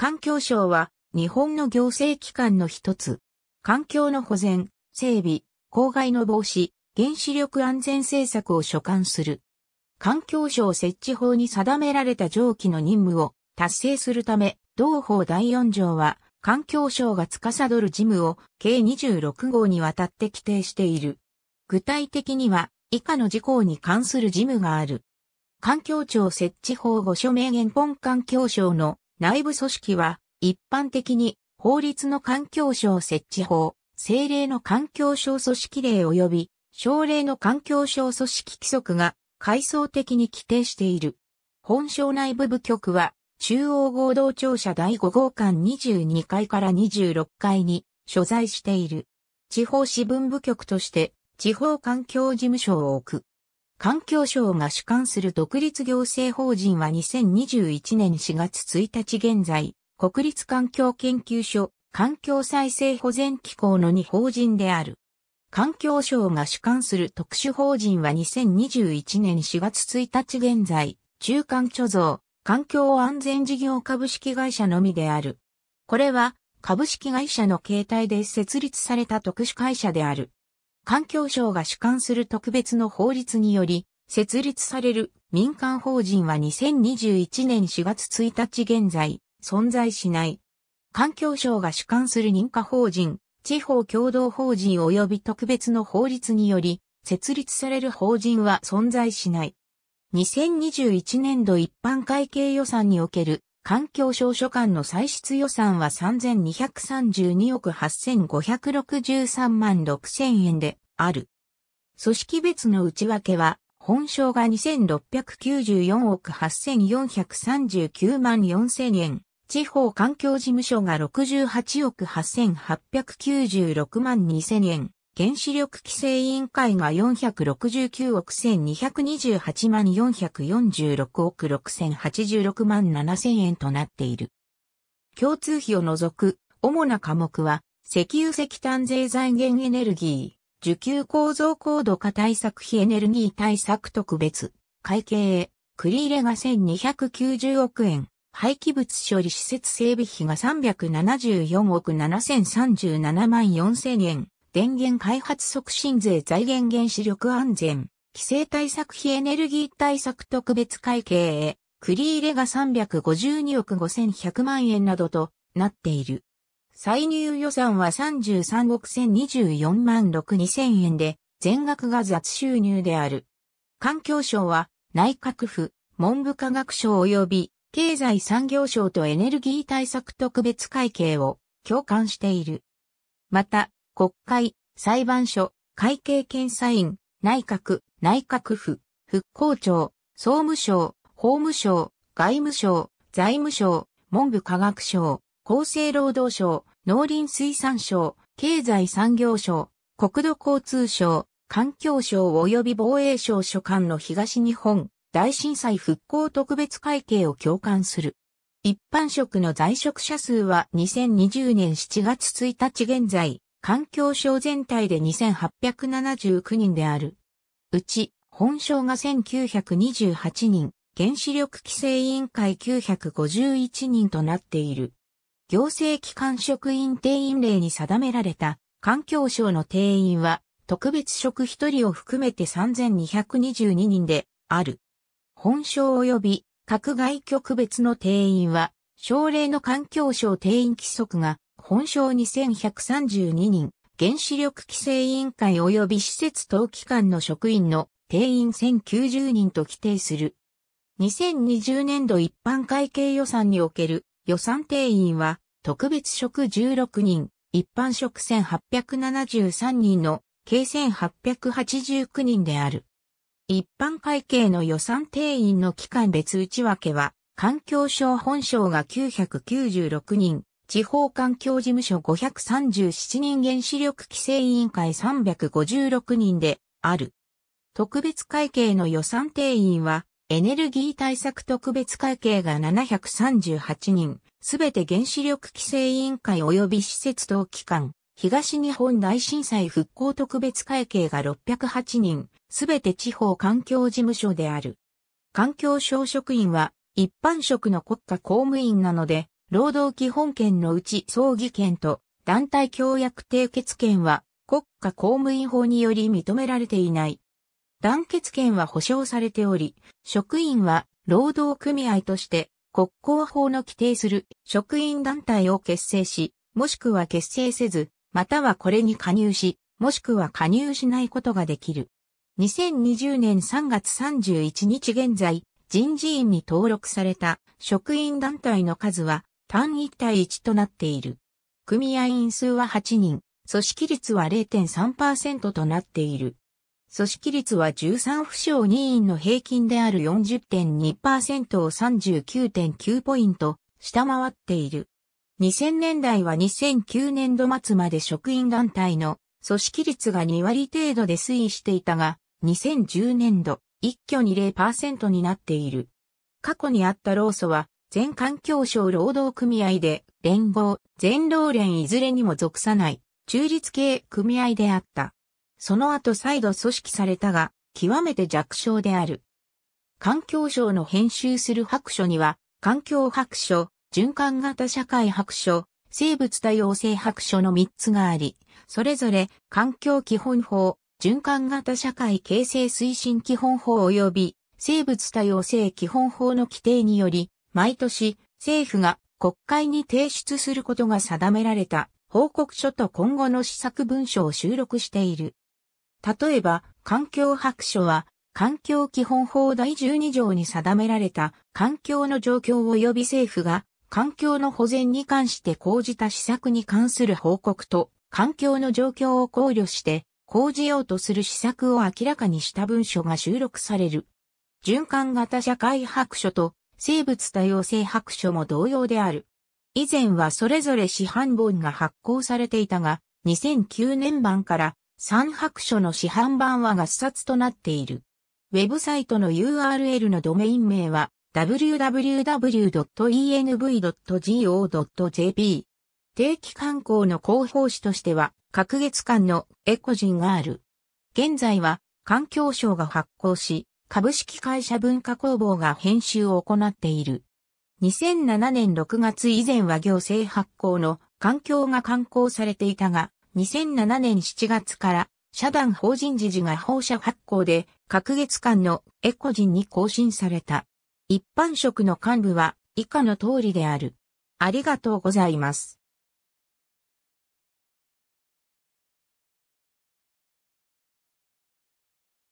環境省は日本の行政機関の一つ、環境の保全、整備、公害の防止、原子力安全政策を所管する。環境省設置法に定められた上記の任務を達成するため、同法第四条は、環境省が司る事務を計26号にわたって規定している。具体的には、以下の事項に関する事務がある。環境庁設置法5署名原本環境省の内部組織は一般的に法律の環境省設置法、政令の環境省組織令及び省令の環境省組織規則が階層的に規定している。本省内部部局は中央合同庁舎第5号館22階から26階に所在している。地方支分部局として地方環境事務所を置く。環境省が主管する独立行政法人は2021年4月1日現在、国立環境研究所、環境再生保全機構の2法人である。環境省が主管する特殊法人は2021年4月1日現在、中間貯蔵、環境安全事業株式会社のみである。これは、株式会社の形態で設立された特殊会社である。環境省が主管する特別の法律により、設立される民間法人は2021年4月1日現在、存在しない。環境省が主管する認可法人、地方共同法人及び特別の法律により、設立される法人は存在しない。2021年度一般会計予算における環境省所管の歳出予算は3232億8563万6000円である。組織別の内訳は、本省が2694億8439万4000円、地方環境事務所が68億8896万2000円、原子力規制委員会が469億1228万446億6086万7000円となっている。共通費を除く主な科目は、石油石炭税財源エネルギー、受給構造高度化対策費エネルギー対策特別、会計、繰り入れが1290億円、廃棄物処理施設整備費が374億7037万4000円、電源開発促進税財源原子力安全、規制対策費エネルギー対策特別会計へ、繰り入れが352億5100万円などとなっている。歳入予算は33億1024万6 2000円で、全額が雑収入である。環境省は、内閣府、文部科学省及び、経済産業省とエネルギー対策特別会計を共感している。また、国会、裁判所、会計検査院、内閣、内閣府、復興庁、総務省、法務省、外務省、財務省、文部科学省、厚生労働省、農林水産省、経済産業省、国土交通省、環境省及び防衛省所管の東日本大震災復興特別会計を共感する。一般職の在職者数は2020年7月1日現在、環境省全体で2879人である。うち、本省が1928人、原子力規制委員会951人となっている。行政機関職員定員令に定められた環境省の定員は特別職1人を含めて3222人である。本省及び各外局別の定員は、省令の環境省定員規則が本省2132人、原子力規制委員会及び施設等機関の職員の定員1090人と規定する。2020年度一般会計予算における予算定員は特別職16人、一般職1873人の計1889人である。一般会計の予算定員の期間別内訳は、環境省本省が996人、地方環境事務所537人原子力規制委員会356人である。特別会計の予算定員は、エネルギー対策特別会計が738人、すべて原子力規制委員会及び施設等機関、東日本大震災復興特別会計が608人、すべて地方環境事務所である。環境省職員は、一般職の国家公務員なので、労働基本権のうち葬儀権と団体協約締結権は国家公務員法により認められていない。団結権は保障されており、職員は労働組合として国交法の規定する職員団体を結成し、もしくは結成せず、またはこれに加入し、もしくは加入しないことができる。2020年3月31日現在、人事院に登録された職員団体の数は単一対一となっている。組合員数は8人、組織率は0.3%となっている。組織率は13府省2員の平均である40.2%を39.9ポイント下回っている。2000年代は2009年度末まで職員団体の組織率が2割程度で推移していたが、2010年度、一挙に0%になっている。過去にあった労組は全環境省労働組合で、連合、全労連いずれにも属さない、中立系組合であった。その後再度組織されたが、極めて弱小である。環境省の編集する白書には、環境白書、循環型社会白書、生物多様性白書の3つがあり、それぞれ環境基本法、循環型社会形成推進基本法及び生物多様性基本法の規定により、毎年政府が国会に提出することが定められた報告書と今後の施策文書を収録している。例えば、環境白書は、環境基本法第12条に定められた環境の状況及び政府が環境の保全に関して講じた施策に関する報告と環境の状況を考慮して講じようとする施策を明らかにした文書が収録される。循環型社会白書と生物多様性白書も同様である。以前はそれぞれ市販本が発行されていたが、2009年版から3白書の市販版は合冊となっている。ウェブサイトの URL のドメイン名は www.env.go.jp 定期刊行の広報誌としては、各月間のエコジンがある。現在は、環境省が発行し、株式会社文化工房が編集を行っている。2007年6月以前は行政発行の環境が刊行されていたが、2007年7月から社団法人時事が放射発行で、各月間のエコ人に更新された。一般職の幹部は以下の通りである。ありがとうございます。